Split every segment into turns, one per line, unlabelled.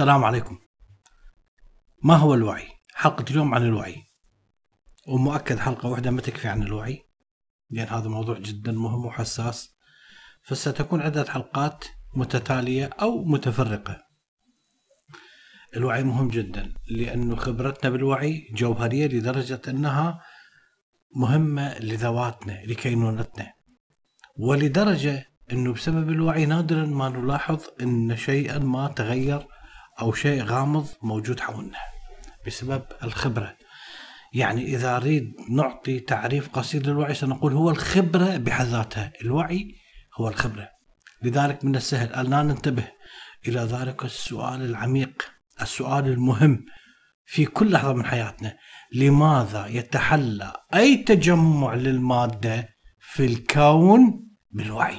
السلام عليكم ما هو الوعي؟ حلقة اليوم عن الوعي ومؤكد حلقة واحدة ما تكفي عن الوعي لأن هذا موضوع جدا مهم وحساس فستكون عدة حلقات متتالية أو متفرقة الوعي مهم جدا لأنه خبرتنا بالوعي جوهرية لدرجة أنها مهمة لذواتنا لكينونتنا ولدرجة أنه بسبب الوعي نادرا ما نلاحظ أن شيئا ما تغير أو شيء غامض موجود حولنا بسبب الخبرة يعني إذا أريد نعطي تعريف قصير للوعي سنقول هو الخبرة بحد ذاتها الوعي هو الخبرة لذلك من السهل أن لا ننتبه إلى ذلك السؤال العميق السؤال المهم في كل لحظة من حياتنا لماذا يتحلى أي تجمع للمادة في الكون بالوعي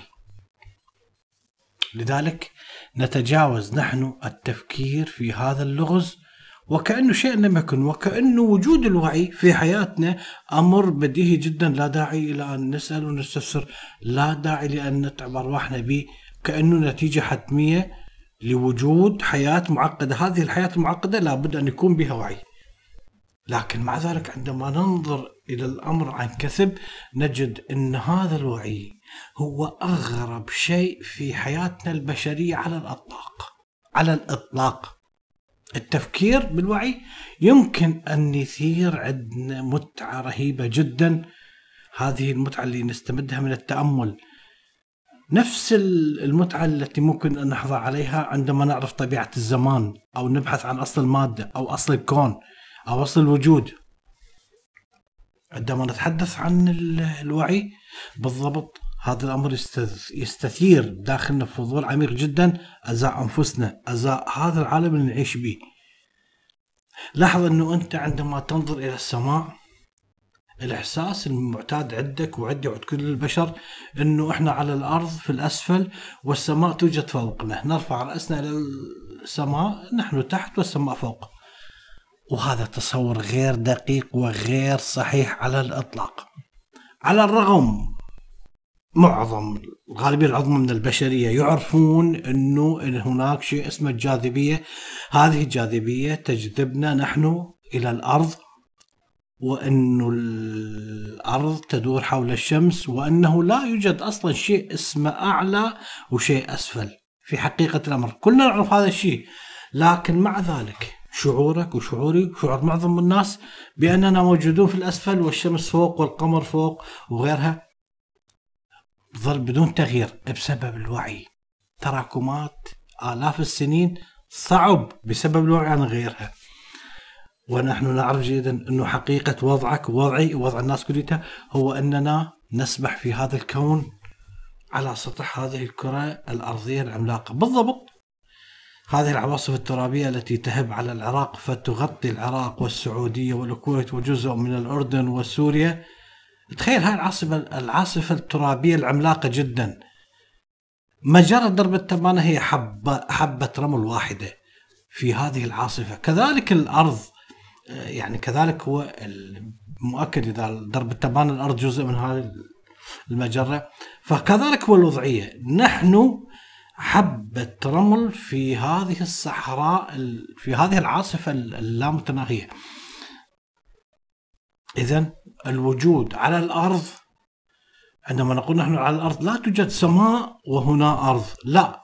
لذلك نتجاوز نحن التفكير في هذا اللغز وكأنه شيء لم يكن وكأنه وجود الوعي في حياتنا أمر بديهي جدا لا داعي إلى أن نسأل ونستفسر لا داعي لأن نتعب أرواحنا به كأنه نتيجة حتمية لوجود حياة معقدة هذه الحياة المعقدة لابد أن يكون بها وعي لكن مع ذلك عندما ننظر الى الامر عن كثب نجد ان هذا الوعي هو اغرب شيء في حياتنا البشريه على الاطلاق على الاطلاق التفكير بالوعي يمكن ان يثير عندنا متعه رهيبه جدا هذه المتعه اللي نستمدها من التامل نفس المتعة التي ممكن أن نحظى عليها عندما نعرف طبيعة الزمان أو نبحث عن أصل المادة أو أصل الكون أو أصل الوجود عندما نتحدث عن الوعي بالضبط هذا الأمر يستثير داخلنا فضول عميق جدا أزاء أنفسنا أزاء هذا العالم اللي نعيش به لاحظ أنه أنت عندما تنظر إلى السماء الإحساس المعتاد عندك وعندي وعند كل البشر أنه إحنا على الأرض في الأسفل والسماء توجد فوقنا نرفع رأسنا إلى السماء نحن تحت والسماء فوق وهذا تصور غير دقيق وغير صحيح على الاطلاق على الرغم معظم الغالبيه العظمى من البشريه يعرفون انه هناك شيء اسمه الجاذبيه هذه الجاذبيه تجذبنا نحن الى الارض وانه الارض تدور حول الشمس وانه لا يوجد اصلا شيء اسمه اعلى وشيء اسفل في حقيقه الامر كلنا نعرف هذا الشيء لكن مع ذلك شعورك وشعوري وشعور معظم الناس باننا موجودون في الاسفل والشمس فوق والقمر فوق وغيرها ظل بدون تغيير بسبب الوعي تراكمات آلاف السنين صعب بسبب الوعي عن غيرها ونحن نعرف جيدا أنه حقيقة وضعك ووضعي ووضع الناس كلها هو أننا نسبح في هذا الكون على سطح هذه الكرة الأرضية العملاقة بالضبط هذه العواصف الترابية التي تهب على العراق فتغطي العراق والسعودية والكويت وجزء من الأردن وسوريا تخيل هاي العاصفة العاصفة الترابية العملاقة جدا مجرى درب التبانة هي حبة, حبة رمل واحدة في هذه العاصفة كذلك الأرض يعني كذلك هو مؤكد إذا درب التبانة الأرض جزء من هذه المجرة فكذلك هو الوضعية نحن حبة رمل في هذه الصحراء في هذه العاصفة اللامتناهية إذا الوجود على الأرض عندما نقول نحن على الأرض لا توجد سماء وهنا أرض لا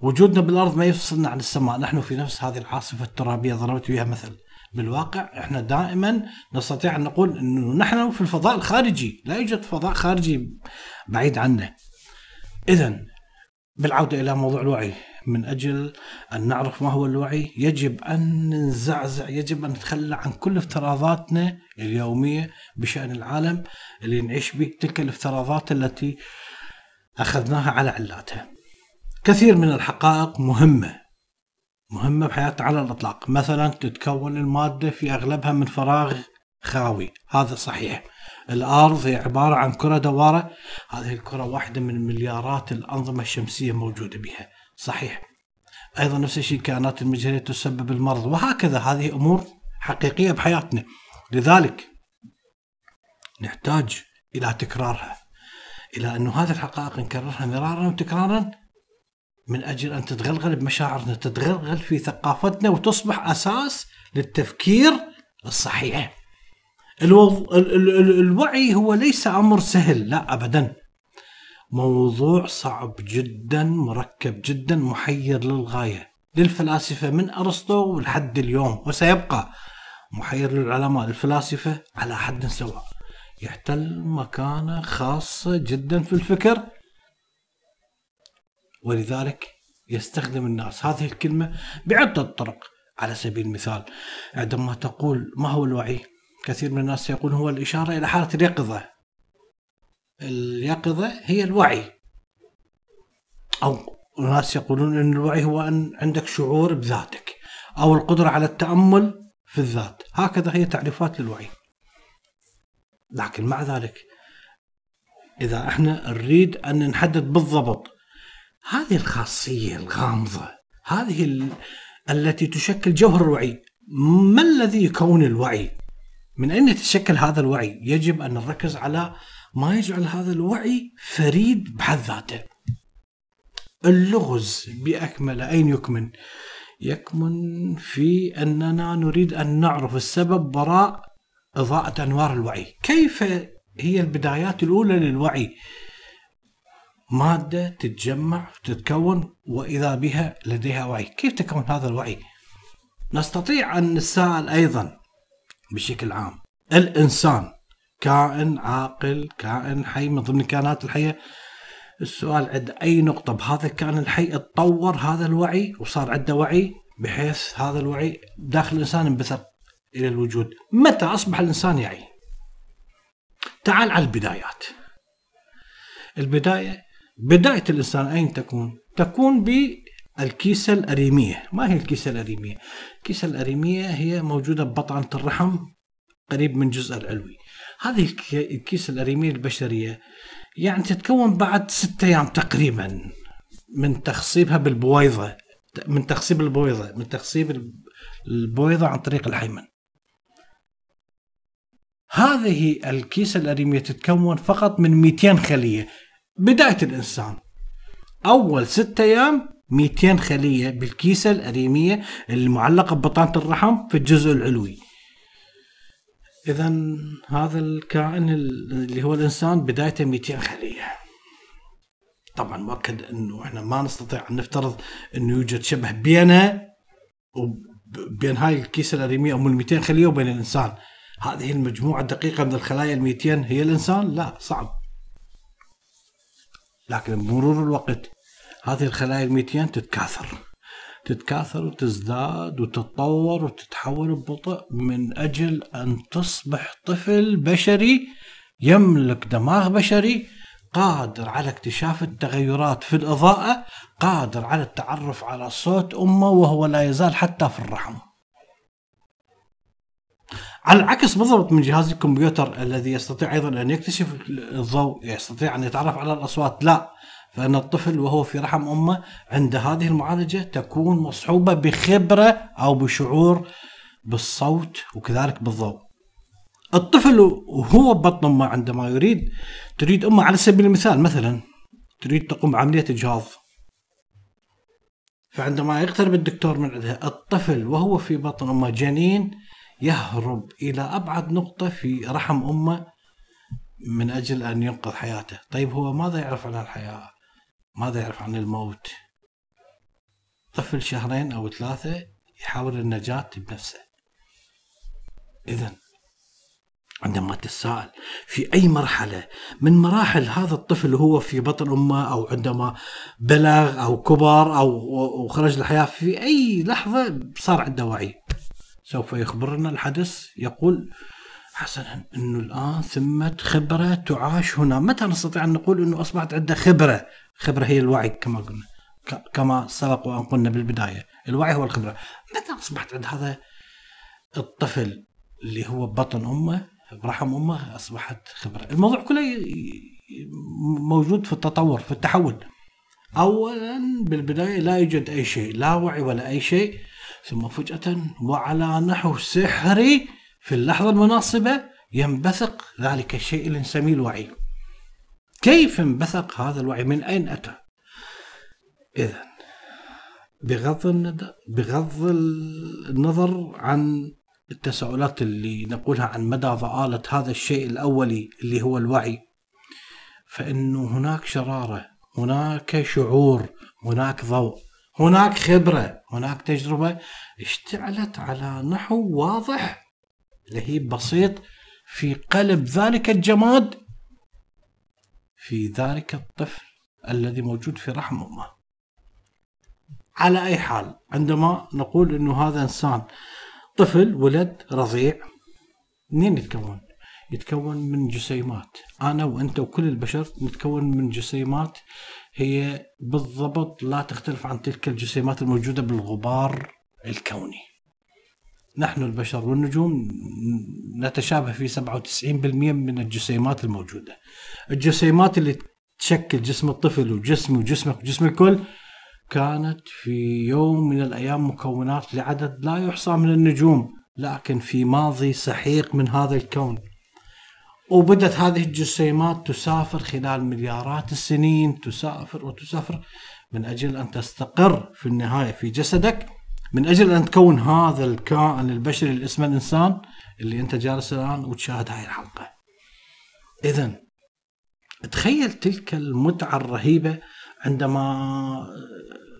وجودنا بالأرض ما يفصلنا عن السماء نحن في نفس هذه العاصفة الترابية ضربت بها مثل بالواقع احنا دائما نستطيع ان نقول انه نحن في الفضاء الخارجي لا يوجد فضاء خارجي بعيد عنه اذا بالعودة إلى موضوع الوعي من أجل أن نعرف ما هو الوعي يجب أن ننزعزع يجب أن نتخلى عن كل افتراضاتنا اليومية بشأن العالم اللي نعيش به تلك الافتراضات التي أخذناها على علاتها كثير من الحقائق مهمة مهمة بحياتنا على الإطلاق مثلا تتكون المادة في أغلبها من فراغ خاوي هذا صحيح الارض هي عباره عن كره دواره هذه الكره واحده من مليارات الانظمه الشمسيه موجوده بها صحيح ايضا نفس الشيء الكائنات المجهريه تسبب المرض وهكذا هذه امور حقيقيه بحياتنا لذلك نحتاج الى تكرارها الى انه هذه الحقائق نكررها مرارا وتكرارا من اجل ان تتغلغل بمشاعرنا تتغلغل في ثقافتنا وتصبح اساس للتفكير الصحيح الوض... الوعي هو ليس امر سهل لا ابدا موضوع صعب جدا مركب جدا محير للغايه للفلاسفه من ارسطو لحد اليوم وسيبقى محير للعلماء الفلاسفه على حد سواء يحتل مكانه خاصه جدا في الفكر ولذلك يستخدم الناس هذه الكلمه بعده طرق على سبيل المثال عندما تقول ما هو الوعي كثير من الناس يقول هو الإشارة إلى حالة اليقظة اليقظة هي الوعي أو الناس يقولون أن الوعي هو أن عندك شعور بذاتك أو القدرة على التأمل في الذات هكذا هي تعريفات للوعي لكن مع ذلك إذا احنا نريد أن نحدد بالضبط هذه الخاصية الغامضة هذه التي تشكل جوهر الوعي ما الذي يكون الوعي من أين يتشكل هذا الوعي؟ يجب أن نركز على ما يجعل هذا الوعي فريد بحد ذاته اللغز بأكمله أين يكمن؟ يكمن في أننا نريد أن نعرف السبب وراء إضاءة أنوار الوعي كيف هي البدايات الأولى للوعي مادة تتجمع تتكون وإذا بها لديها وعي كيف تكون هذا الوعي؟ نستطيع أن نسأل أيضا بشكل عام الانسان كائن عاقل كائن حي من ضمن الكائنات الحيه السؤال عند اي نقطه بهذا الكائن الحي اتطور هذا الوعي وصار عنده وعي بحيث هذا الوعي داخل الانسان انبثق الى الوجود متى اصبح الانسان يعي تعال على البدايات البدايه بدايه الانسان اين تكون تكون ب الكيسة الأريمية ما هي الكيسة الأريمية؟ الكيسة الأريمية هي موجودة ببطانة الرحم قريب من الجزء العلوي هذه الكيسة الأريمية البشرية يعني تتكون بعد ستة أيام تقريبا من تخصيبها بالبويضة من تخصيب البويضة من تخصيب البويضة عن طريق الحيمن هذه الكيسة الأريمية تتكون فقط من 200 خلية بداية الإنسان أول ستة أيام 200 خليه بالكيسه الاريميه المعلقه ببطانه الرحم في الجزء العلوي. اذا هذا الكائن اللي هو الانسان بدايته 200 خليه. طبعا مؤكد انه احنا ما نستطيع ان نفترض انه يوجد شبه بينه وبين هاي الكيسه الاريميه ام ال 200 خليه وبين الانسان. هذه المجموعه الدقيقه من الخلايا ال 200 هي الانسان؟ لا صعب. لكن بمرور الوقت هذه الخلايا الميتين تتكاثر تتكاثر وتزداد وتتطور وتتحول ببطء من أجل أن تصبح طفل بشري يملك دماغ بشري قادر على اكتشاف التغيرات في الإضاءة قادر على التعرف على صوت أمه وهو لا يزال حتى في الرحم على العكس بالضبط من جهاز الكمبيوتر الذي يستطيع أيضا أن يكتشف الضوء يستطيع أن يتعرف على الأصوات لا فان الطفل وهو في رحم امه عند هذه المعالجه تكون مصحوبه بخبره او بشعور بالصوت وكذلك بالضوء. الطفل وهو ببطن امه عندما يريد تريد امه على سبيل المثال مثلا تريد تقوم بعمليه اجهاض فعندما يقترب الدكتور من عندها الطفل وهو في بطن امه جنين يهرب الى ابعد نقطه في رحم امه من اجل ان ينقذ حياته، طيب هو ماذا يعرف عن الحياه؟ ماذا يعرف عن الموت طفل شهرين أو ثلاثة يحاول النجاة بنفسه إذا عندما تتساءل في أي مرحلة من مراحل هذا الطفل وهو في بطن أمه أو عندما بلغ أو كبر أو وخرج الحياة في أي لحظة صار عنده وعي سوف يخبرنا الحدث يقول حسنا انه الان ثمة خبرة تعاش هنا، متى نستطيع ان نقول انه اصبحت عنده خبرة؟ الخبرة هي الوعي كما قلنا كما سبق وان قلنا بالبداية، الوعي هو الخبرة، متى اصبحت عند هذا الطفل اللي هو بطن امه برحم امه اصبحت خبرة، الموضوع كله موجود في التطور في التحول. اولا بالبداية لا يوجد اي شيء، لا وعي ولا اي شيء، ثم فجأة وعلى نحو سحري في اللحظة المناسبة ينبثق ذلك الشيء اللي نسميه الوعي كيف انبثق هذا الوعي من أين أتى إذا بغض بغض النظر عن التساؤلات اللي نقولها عن مدى ضآلة هذا الشيء الأولي اللي هو الوعي فإنه هناك شرارة هناك شعور هناك ضوء هناك خبرة هناك تجربة اشتعلت على نحو واضح لهيب بسيط في قلب ذلك الجماد في ذلك الطفل الذي موجود في رحم امه. على اي حال عندما نقول انه هذا انسان طفل ولد رضيع منين يتكون؟ يتكون من جسيمات، انا وانت وكل البشر نتكون من جسيمات هي بالضبط لا تختلف عن تلك الجسيمات الموجوده بالغبار الكوني. نحن البشر والنجوم نتشابه في 97% من الجسيمات الموجوده. الجسيمات اللي تشكل جسم الطفل وجسمي وجسمك وجسم الكل كانت في يوم من الايام مكونات لعدد لا يحصى من النجوم لكن في ماضي سحيق من هذا الكون. وبدت هذه الجسيمات تسافر خلال مليارات السنين تسافر وتسافر من اجل ان تستقر في النهايه في جسدك من اجل ان تكون هذا الكائن البشري اللي اسمه الانسان اللي انت جالس الان وتشاهد هاي الحلقه. اذا تخيل تلك المتعه الرهيبه عندما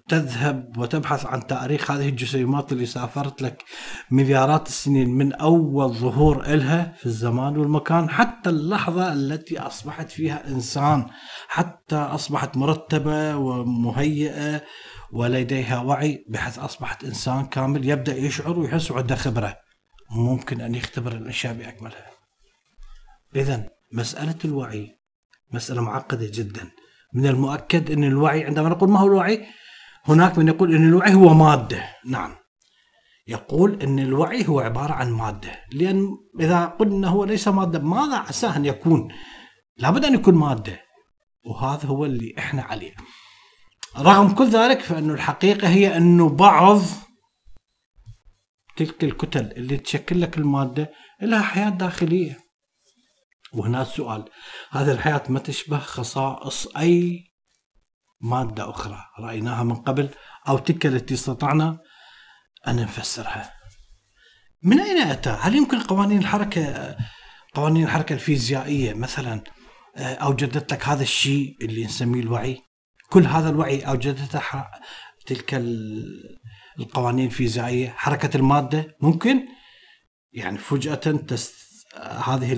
تذهب وتبحث عن تاريخ هذه الجسيمات اللي سافرت لك مليارات السنين من اول ظهور الها في الزمان والمكان حتى اللحظه التي اصبحت فيها انسان حتى اصبحت مرتبه ومهيئه ولديها وعي بحيث أصبحت إنسان كامل يبدأ يشعر ويحس وعنده خبرة ممكن أن يختبر الأشياء بأكملها إذا مسألة الوعي مسألة معقدة جدا من المؤكد أن الوعي عندما نقول ما هو الوعي هناك من يقول أن الوعي هو مادة نعم يقول أن الوعي هو عبارة عن مادة لأن إذا قلنا هو ليس مادة ماذا عساه أن يكون لابد أن يكون مادة وهذا هو اللي إحنا عليه رغم كل ذلك فانه الحقيقه هي انه بعض تلك الكتل اللي تشكل لك الماده لها حياه داخليه وهنا السؤال هذه الحياه ما تشبه خصائص اي ماده اخرى رايناها من قبل او تلك التي استطعنا ان نفسرها من اين اتى؟ هل يمكن قوانين الحركه قوانين الحركه الفيزيائيه مثلا آه، اوجدت لك هذا الشيء اللي نسميه الوعي؟ كل هذا الوعي اوجدته تلك القوانين الفيزيائيه حركه الماده ممكن يعني فجاه تست... هذه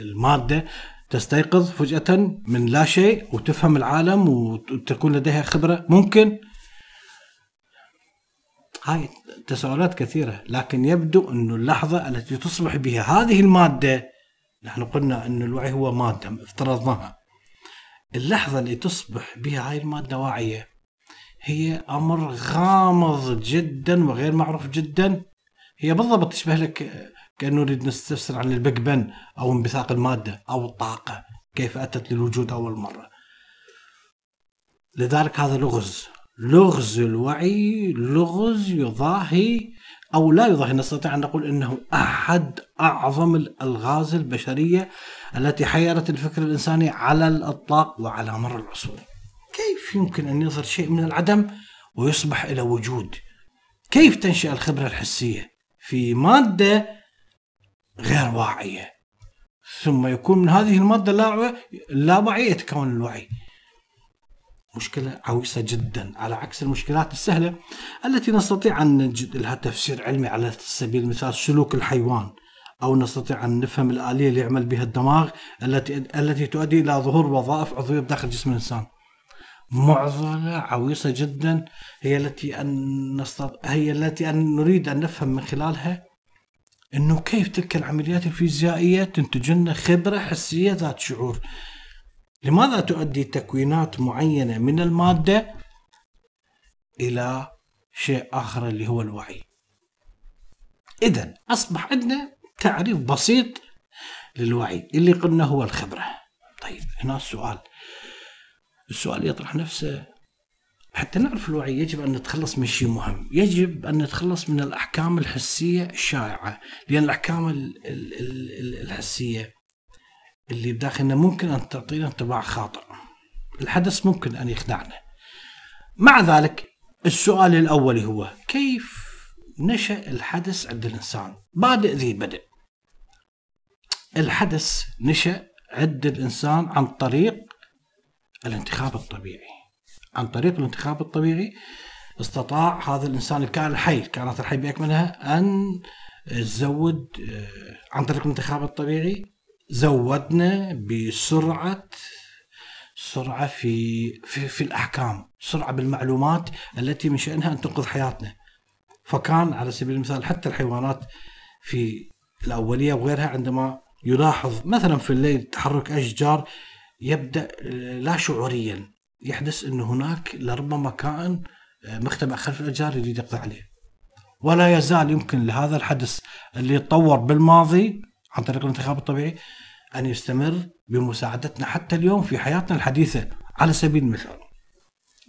الماده تستيقظ فجاه من لا شيء وتفهم العالم وتكون لديها خبره ممكن هاي تساؤلات كثيره لكن يبدو انه اللحظه التي تصبح بها هذه الماده نحن قلنا ان الوعي هو ماده افترضناها اللحظة اللي تصبح بها هاي المادة واعية هي أمر غامض جدا وغير معروف جدا هي بالضبط تشبه لك كأنه نريد نستفسر عن البيج بن أو انبثاق المادة أو الطاقة كيف أتت للوجود أول مرة لذلك هذا لغز لغز الوعي لغز يضاهي أو لا يظهر نستطيع أن نقول أنه أحد أعظم الألغاز البشرية التي حيرت الفكر الإنساني على الإطلاق وعلى مر العصور كيف يمكن أن يظهر شيء من العدم ويصبح إلى وجود كيف تنشأ الخبرة الحسية في مادة غير واعية ثم يكون من هذه المادة اللاوعية يتكون الوعي مشكلة عويصة جدا على عكس المشكلات السهلة التي نستطيع أن نجد لها تفسير علمي على سبيل المثال سلوك الحيوان أو نستطيع أن نفهم الآلية اللي يعمل بها الدماغ التي التي تؤدي إلى ظهور وظائف عضوية بداخل جسم الإنسان. معضلة عويصة جدا هي التي أن نستط... هي التي أن نريد أن نفهم من خلالها أنه كيف تلك العمليات الفيزيائية تنتج لنا خبرة حسية ذات شعور لماذا تؤدي تكوينات معينة من المادة إلى شيء آخر اللي هو الوعي إذا أصبح عندنا تعريف بسيط للوعي اللي قلنا هو الخبرة طيب هنا السؤال السؤال يطرح نفسه حتى نعرف الوعي يجب أن نتخلص من شيء مهم يجب أن نتخلص من الأحكام الحسية الشائعة لأن الأحكام الحسية اللي بداخلنا ممكن أن تعطينا انطباع خاطئ الحدث ممكن أن يخدعنا مع ذلك السؤال الأول هو كيف نشأ الحدث عند الإنسان بادئ ذي بدء الحدث نشأ عند الإنسان عن طريق الانتخاب الطبيعي عن طريق الانتخاب الطبيعي استطاع هذا الإنسان الكائن الحي الكائنات الحية بأكملها أن تزود آه، عن طريق الانتخاب الطبيعي زودنا بسرعه سرعه في في, في الاحكام، سرعه بالمعلومات التي من شانها ان تنقذ حياتنا. فكان على سبيل المثال حتى الحيوانات في الاوليه وغيرها عندما يلاحظ مثلا في الليل تحرك اشجار يبدا لا شعوريا يحدث ان هناك لربما كائن آه، مختبئ خلف الاشجار يريد يقضي عليه. ولا يزال يمكن لهذا الحدث اللي تطور بالماضي عن طريق الانتخاب الطبيعي أن يستمر بمساعدتنا حتى اليوم في حياتنا الحديثة على سبيل المثال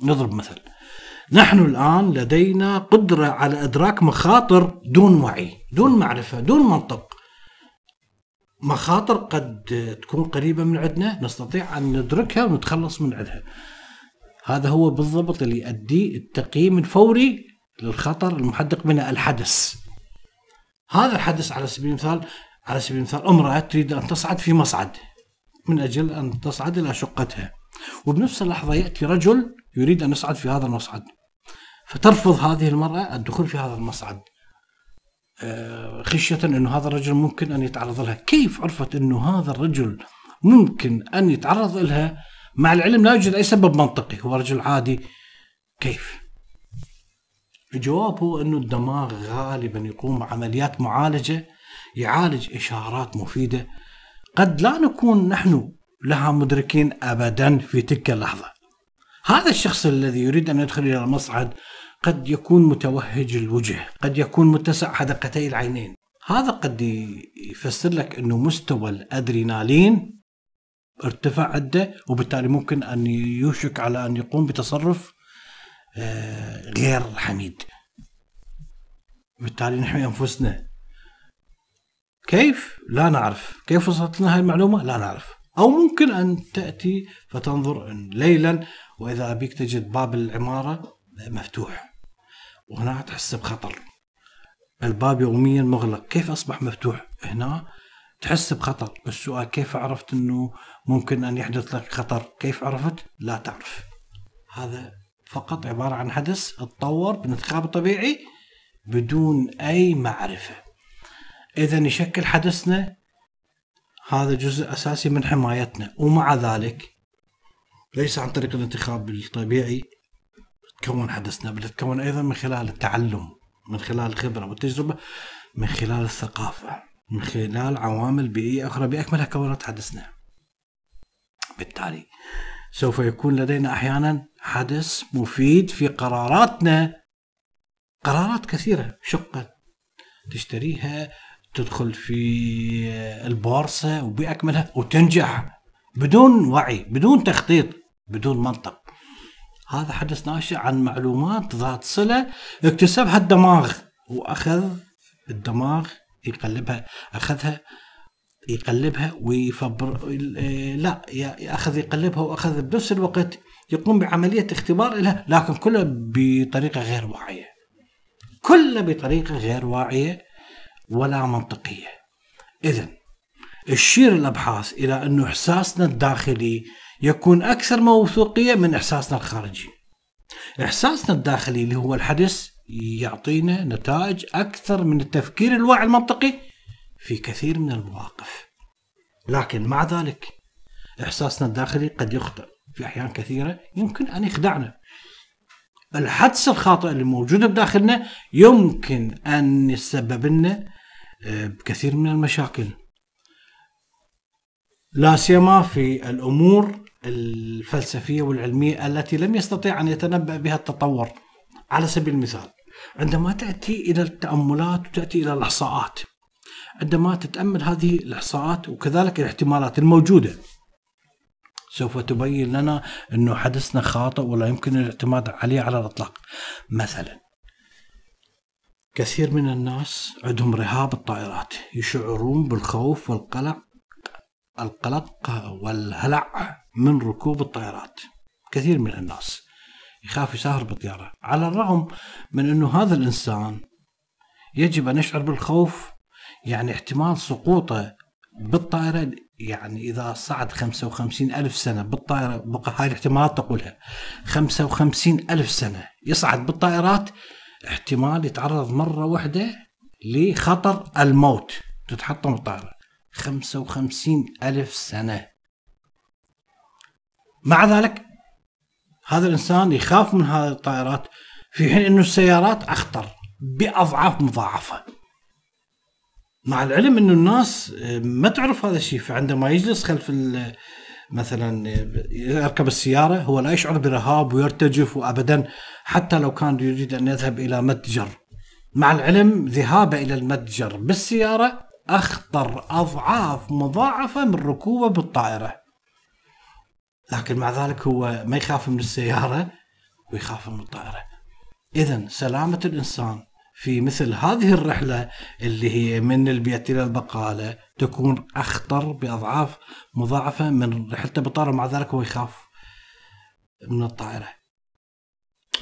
نضرب مثل نحن الآن لدينا قدرة على إدراك مخاطر دون وعي دون معرفة دون منطق مخاطر قد تكون قريبة من عندنا نستطيع أن ندركها ونتخلص من عندها هذا هو بالضبط اللي يؤدي التقييم الفوري للخطر المحدق من الحدث هذا الحدث على سبيل المثال على سبيل المثال امرأة تريد أن تصعد في مصعد من أجل أن تصعد إلى شقتها وبنفس اللحظة يأتي رجل يريد أن يصعد في هذا المصعد فترفض هذه المرأة الدخول في هذا المصعد آه، خشية أنه هذا الرجل ممكن أن يتعرض لها كيف عرفت أنه هذا الرجل ممكن أن يتعرض لها مع العلم لا يوجد أي سبب منطقي هو رجل عادي كيف الجواب هو أنه الدماغ غالبا يقوم بعمليات معالجة يعالج إشارات مفيدة قد لا نكون نحن لها مدركين أبدا في تلك اللحظة هذا الشخص الذي يريد أن يدخل إلى المصعد قد يكون متوهج الوجه قد يكون متسع حدقتي العينين هذا قد يفسر لك أنه مستوى الأدرينالين ارتفع عنده وبالتالي ممكن أن يوشك على أن يقوم بتصرف آه، غير حميد بالتالي نحمي أنفسنا كيف؟ لا نعرف كيف وصلت لنا هذه المعلومة؟ لا نعرف أو ممكن أن تأتي فتنظر ليلا وإذا أبيك تجد باب العمارة مفتوح وهنا تحس بخطر الباب يوميا مغلق كيف أصبح مفتوح؟ هنا تحس بخطر السؤال كيف عرفت أنه ممكن أن يحدث لك خطر كيف عرفت؟ لا تعرف هذا فقط عبارة عن حدث تطور من طبيعي بدون أي معرفة إذا يشكل حدثنا هذا جزء أساسي من حمايتنا ومع ذلك ليس عن طريق الانتخاب الطبيعي تكون حدثنا بل تكون أيضا من خلال التعلم من خلال الخبرة والتجربة من خلال الثقافة من خلال عوامل بيئية أخرى بأكملها كونت حدثنا بالتالي سوف يكون لدينا أحيانا حدث مفيد في قراراتنا قرارات كثيرة شقة تشتريها تدخل في البورصة وبأكملها وتنجح بدون وعي بدون تخطيط بدون منطق هذا حدث ناشئ عن معلومات ذات صلة اكتسبها الدماغ وأخذ الدماغ يقلبها أخذها يقلبها ويفبر لا أخذ يقلبها وأخذ بنفس الوقت يقوم بعملية اختبار لها لكن كلها بطريقة غير واعية كلها بطريقة غير واعية ولا منطقية إذا الشير الأبحاث إلى أن إحساسنا الداخلي يكون أكثر موثوقية من إحساسنا الخارجي إحساسنا الداخلي اللي هو الحدث يعطينا نتائج أكثر من التفكير الواعي المنطقي في كثير من المواقف لكن مع ذلك إحساسنا الداخلي قد يخطئ في أحيان كثيرة يمكن أن يخدعنا الحدس الخاطئ اللي موجوده بداخلنا يمكن ان يسبب لنا آه، بكثير من المشاكل لا سيما في الامور الفلسفيه والعلميه التي لم يستطيع ان يتنبا بها التطور على سبيل المثال عندما تاتي الى التاملات وتاتي الى الاحصاءات عندما تتامل هذه الاحصاءات وكذلك الاحتمالات الموجوده سوف تبين لنا انه حدثنا خاطئ ولا يمكن الاعتماد عليه على الاطلاق مثلا كثير من الناس عندهم رهاب الطائرات يشعرون بالخوف والقلق القلق والهلع من ركوب الطائرات كثير من الناس يخاف يسافر بالطيارة على الرغم من أنه هذا الإنسان يجب أن يشعر بالخوف يعني احتمال سقوطه بالطائرة يعني إذا صعد 55 ألف سنة بالطائرة بقى هاي الاحتمالات تقولها 55 ألف سنة يصعد بالطائرات احتمال يتعرض مرة واحدة لخطر الموت تتحطم الطائرة 55 ألف سنة مع ذلك هذا الإنسان يخاف من هذه الطائرات في حين أن السيارات أخطر بأضعاف مضاعفة مع العلم انه الناس آه، ما تعرف هذا الشيء فعندما يجلس خلف آه، مثلا آه، يركب السياره هو لا يشعر برهاب ويرتجف وابدا حتى لو كان يريد ان يذهب الى متجر مع العلم ذهابه الى المتجر بالسياره اخطر اضعاف مضاعفه من ركوبه بالطائره لكن مع ذلك هو ما يخاف من السياره ويخاف من الطائره اذا سلامه الانسان في مثل هذه الرحلة اللي هي من البيت إلى البقالة تكون أخطر بأضعاف مضاعفة من رحلته بالطائرة مع ذلك هو يخاف من الطائرة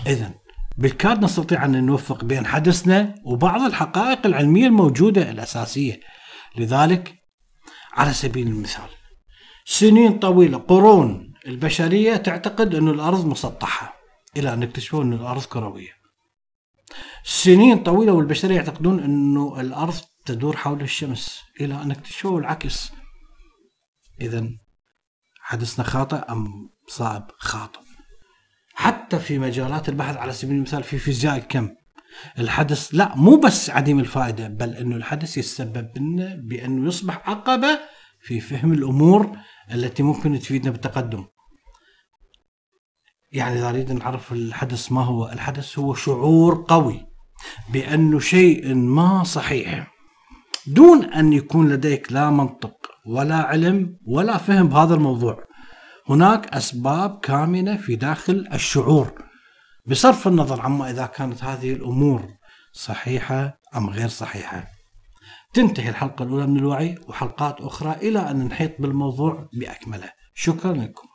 إذا بالكاد نستطيع أن نوفق بين حدثنا وبعض الحقائق العلمية الموجودة الأساسية لذلك على سبيل المثال سنين طويلة قرون البشرية تعتقد أن الأرض مسطحة إلى أن اكتشفوا أن الأرض كروية سنين طويلة والبشرية يعتقدون أنه الأرض تدور حول الشمس إلى أن اكتشفوا العكس إذا حدثنا خاطئ أم صعب خاطئ حتى في مجالات البحث على سبيل المثال في فيزياء الكم الحدث لا مو بس عديم الفائدة بل أنه الحدث يتسبب لنا بأنه يصبح عقبة في فهم الأمور التي ممكن تفيدنا بالتقدم يعني إذا أريد نعرف الحدث ما هو الحدث هو شعور قوي بأنه شيء ما صحيح دون أن يكون لديك لا منطق ولا علم ولا فهم بهذا الموضوع هناك أسباب كامنة في داخل الشعور بصرف النظر عما إذا كانت هذه الأمور صحيحة أم غير صحيحة تنتهي الحلقة الأولى من الوعي وحلقات أخرى إلى أن نحيط بالموضوع بأكمله شكرا لكم